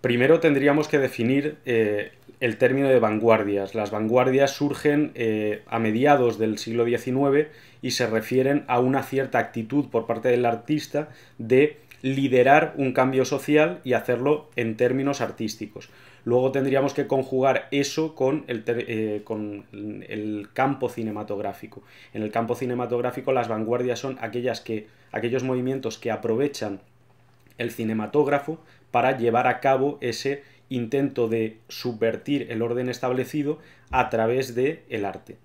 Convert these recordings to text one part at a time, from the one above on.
Primero tendríamos que definir eh, el término de vanguardias. Las vanguardias surgen eh, a mediados del siglo XIX y se refieren a una cierta actitud por parte del artista de liderar un cambio social y hacerlo en términos artísticos. Luego tendríamos que conjugar eso con el, eh, con el campo cinematográfico. En el campo cinematográfico las vanguardias son aquellas que, aquellos movimientos que aprovechan el cinematógrafo para llevar a cabo ese intento de subvertir el orden establecido a través del el arte.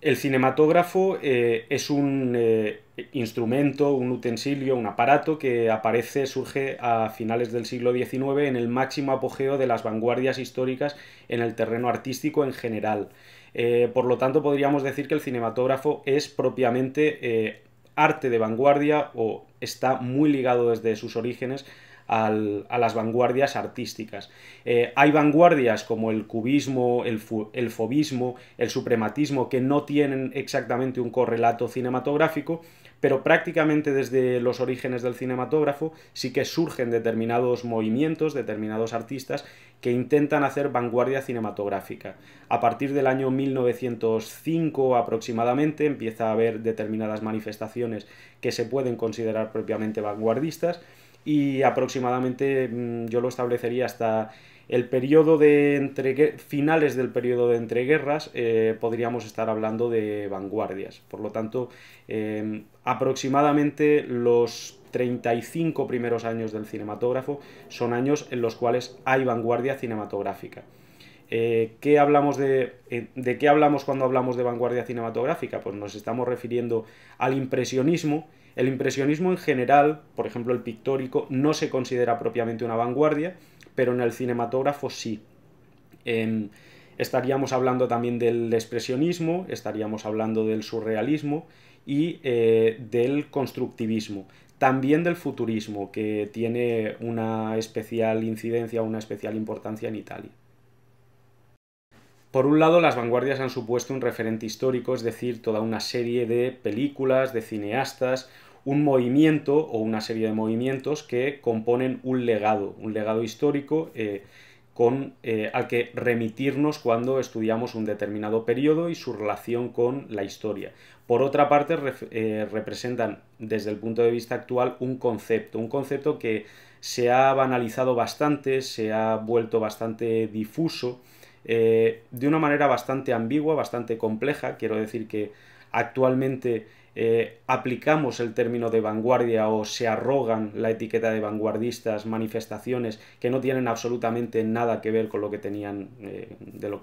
El cinematógrafo eh, es un eh, instrumento, un utensilio, un aparato que aparece, surge a finales del siglo XIX en el máximo apogeo de las vanguardias históricas en el terreno artístico en general. Eh, por lo tanto, podríamos decir que el cinematógrafo es propiamente arte de vanguardia o está muy ligado desde sus orígenes a las vanguardias artísticas. Eh, hay vanguardias como el cubismo, el, el fobismo, el suprematismo, que no tienen exactamente un correlato cinematográfico, pero prácticamente desde los orígenes del cinematógrafo sí que surgen determinados movimientos, determinados artistas que intentan hacer vanguardia cinematográfica. A partir del año 1905 aproximadamente empieza a haber determinadas manifestaciones que se pueden considerar propiamente vanguardistas y aproximadamente mm, yo lo establecería hasta el periodo de finales del periodo de entreguerras eh, podríamos estar hablando de vanguardias. Por lo tanto, eh, aproximadamente los 35 primeros años del cinematógrafo son años en los cuales hay vanguardia cinematográfica. Eh, hablamos eh, de, qué hablamos cuando hablamos de vanguardia cinematográfica? Pues nos estamos refiriendo al impresionismo. El impresionismo en general, por ejemplo el pictórico, no se considera propiamente una vanguardia, pero en el cinematógrafo sí. Em, estaríamos hablando también del expresionismo, estaríamos hablando del surrealismo y eh, del constructivismo también del futurismo, que tiene una especial incidencia, una especial importancia en Italia. Por un lado, las vanguardias han supuesto un referente histórico, es decir, toda una serie de películas, de cineastas, un movimiento o una serie de movimientos que componen un legado, un legado histórico eh, eh, al que remitirnos cuando estudiamos un determinado periodo y su relación con la historia. Por otra parte, eh, representan desde el punto de vista actual un concepto, un concepto que se ha banalizado bastante, se ha vuelto bastante difuso, eh, de una manera bastante ambigua, bastante compleja. Quiero decir que actualmente eh, aplicamos el término de vanguardia o se arrogan la etiqueta de vanguardistas, manifestaciones que no tienen absolutamente nada que ver con lo que tenían, eh, de lo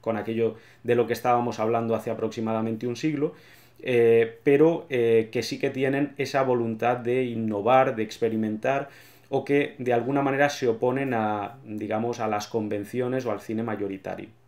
con aquello de lo que estábamos hablando hace aproximadamente un siglo, pero que sí que tienen esa voluntad de innovar, de experimentar, o que de alguna manera se oponen a, digamos, a las convenciones o al cine mayoritario.